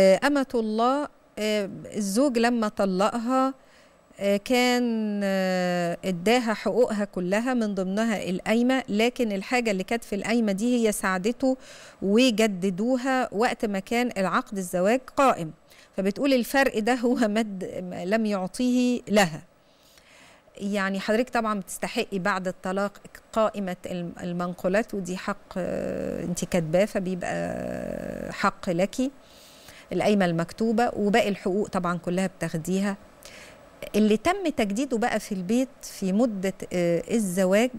آه، أمة الله آه، الزوج لما طلقها آه، كان اداها حقوقها كلها من ضمنها القايمة لكن الحاجة اللي كانت في القايمة دي هي ساعدته وجددوها وقت ما كان العقد الزواج قائم فبتقول الفرق ده هو مد لم يعطيه لها يعني حضرتك طبعا بتستحقي بعد الطلاق قائمة المنقولات ودي حق انت كاتباه فبيبقى حق لكي القايمه المكتوبه وباقي الحقوق طبعا كلها بتاخديها اللي تم تجديده بقى في البيت في مده آه، الزواج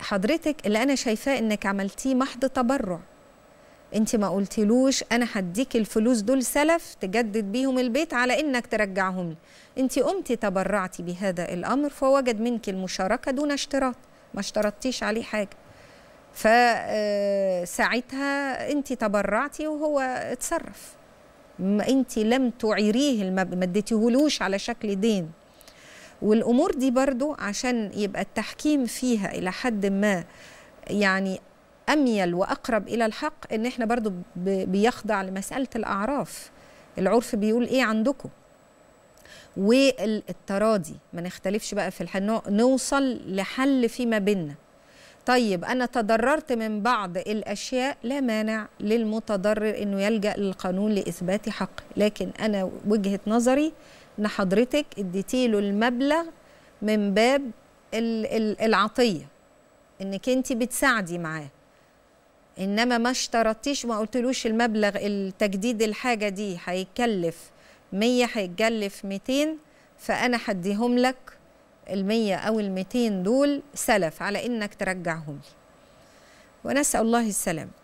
حضرتك اللي انا شايفاه انك عملتيه محض تبرع انت ما قلتلوش انا هديك الفلوس دول سلف تجدد بيهم البيت على انك ترجعهم لي انت قمتي تبرعتي بهذا الامر فوجد منك المشاركه دون اشتراط ما اشترطتيش عليه حاجه فساعتها آه، انت تبرعتي وهو اتصرف ما انت لم تعيريه ما اديتيهولوش على شكل دين والامور دي برضو عشان يبقى التحكيم فيها الى حد ما يعني اميل واقرب الى الحق ان احنا برضو بيخضع لمساله الاعراف العرف بيقول ايه عندكم والتراضي ما نختلفش بقى في الحل نوصل لحل فيما بيننا طيب أنا تضررت من بعض الأشياء لا مانع للمتضرر أنه يلجأ للقانون لإثبات حقه لكن أنا وجهة نظري أن حضرتك اديتيله المبلغ من باب العطية أنك أنت بتساعدي معاه انما ما اشترطتيش ما قلتلوش المبلغ التجديد الحاجه دي هيكلف 100 هيتكلف 200 فانا هديهم لك المية أو الميتين دول سلف على إنك ترجعهم لي ونسأل الله السلام